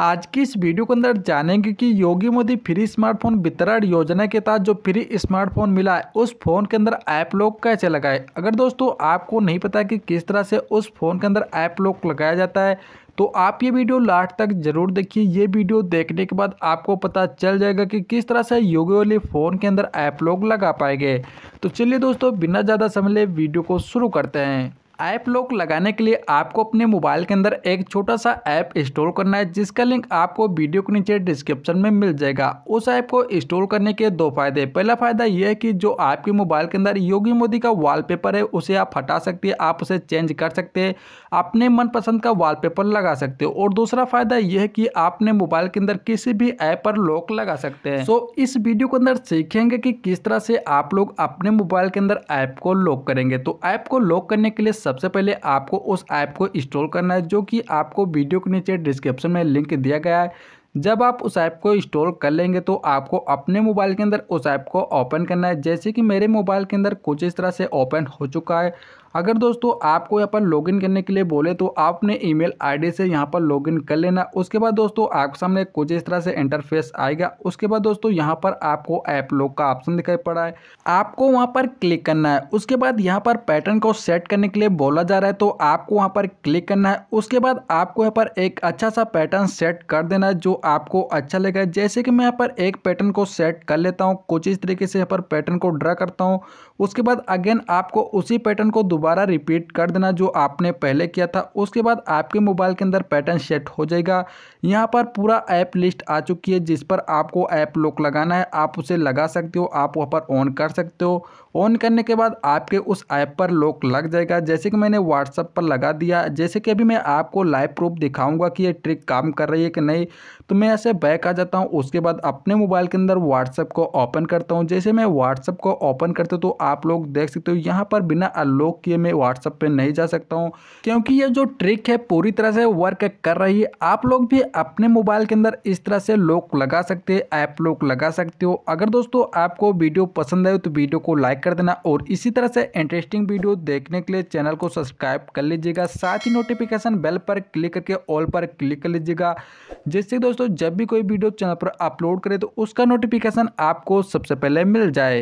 आज की इस वीडियो के अंदर जानेंगे कि योगी मोदी फ्री स्मार्टफोन वितरण योजना के तहत जो फ्री स्मार्टफोन मिला है उस फ़ोन के अंदर ऐप लॉक कैसे लगाए अगर दोस्तों आपको नहीं पता कि किस तरह से उस फ़ोन के अंदर ऐप लॉक लगाया जाता है तो आप ये वीडियो लास्ट तक जरूर देखिए ये वीडियो देखने के बाद आपको पता चल जाएगा कि किस तरह से योगी वाले फ़ोन के अंदर ऐप लॉक लगा पाएंगे तो चलिए दोस्तों बिना ज़्यादा समय ले वीडियो को शुरू करते हैं ऐप लॉक लगाने के लिए आपको अपने मोबाइल के अंदर एक छोटा सा ऐप इंस्टॉल करना है जिसका लिंक आपको वीडियो के नीचे डिस्क्रिप्शन में मिल जाएगा उस ऐप को इंस्टॉल करने के दो फायदे पहला फायदा यह है कि जो आपके मोबाइल के अंदर योगी मोदी का वॉलपेपर है उसे आप हटा सकते हैं आप उसे चेंज कर सकते हैं अपने मनपसंद का वॉलपेपर लगा सकते हो और दूसरा फायदा यह है कि आपने मोबाइल के अंदर किसी भी ऐप पर लॉक लगा सकते हैं तो इस वीडियो के अंदर सीखेंगे कि किस तरह से आप लोग अपने मोबाइल के अंदर ऐप को लॉक करेंगे तो ऐप को लॉक करने के लिए सबसे पहले आपको उस ऐप को इंस्टॉल करना है जो कि आपको वीडियो के नीचे डिस्क्रिप्शन में लिंक दिया गया है जब आप उस ऐप को इंस्टॉल कर लेंगे तो आपको अपने मोबाइल के अंदर उस ऐप को ओपन करना है जैसे कि मेरे मोबाइल के अंदर कुछ इस तरह से ओपन हो चुका है अगर दोस्तों आपको यहाँ पर लॉगिन करने के लिए बोले तो आपने ईमेल आईडी से यहाँ पर लॉगिन कर लेना उसके बाद दोस्तों आपके सामने कुछ इस तरह से इंटरफेस आएगा उसके बाद दोस्तों यहाँ पर आपको ऐप लॉक का ऑप्शन दिखाई पड़ा है आपको वहाँ पर क्लिक करना है उसके बाद यहाँ पर पैटर्न को सेट करने के लिए बोला जा रहा है तो आपको वहाँ पर क्लिक करना है उसके बाद आपको यहाँ पर एक अच्छा सा पैटर्न सेट कर देना है जो आपको अच्छा लगेगा जैसे कि मैं यहाँ पर एक पैटर्न को सेट कर लेता हूँ कुछ इस तरीके से यहाँ पर पैटर्न को ड्रा करता हूँ उसके बाद अगेन आपको उसी पैटर्न को दोबारा रिपीट कर देना जो आपने पहले किया था उसके बाद आपके मोबाइल के अंदर पैटर्न सेट हो जाएगा यहाँ पर पूरा ऐप लिस्ट आ चुकी है जिस पर आपको ऐप लॉक लगाना है आप उसे लगा सकते हो आप वहाँ पर ऑन कर सकते हो ऑन करने के बाद आपके उस ऐप पर लॉक लग जाएगा जैसे कि मैंने व्हाट्सअप पर लगा दिया जैसे कि अभी मैं आपको लाइव प्रूफ दिखाऊंगा कि ये ट्रिक काम कर रही है कि नहीं तो मैं ऐसे बैक आ जाता हूँ उसके बाद अपने मोबाइल के अंदर व्हाट्सअप को ओपन करता हूँ जैसे मैं व्हाट्सअप को ओपन करता हूँ तो आप लोग देख सकते हो यहाँ पर बिना अनलॉक सकती है मैं व्हाट्सअप पे नहीं जा सकता हूँ क्योंकि ये जो ट्रिक है पूरी तरह से वर्क कर रही है आप लोग भी अपने मोबाइल के अंदर इस तरह से लोक लगा सकते हैं ऐप लोक लगा सकते हो अगर दोस्तों आपको वीडियो पसंद आए तो वीडियो को लाइक कर देना और इसी तरह से इंटरेस्टिंग वीडियो देखने के लिए चैनल को सब्सक्राइब कर लीजिएगा साथ ही नोटिफिकेशन बेल पर क्लिक करके ऑल पर क्लिक कर लीजिएगा जिससे दोस्तों जब भी कोई वीडियो चैनल पर अपलोड करे तो उसका नोटिफिकेशन आपको सबसे पहले मिल जाए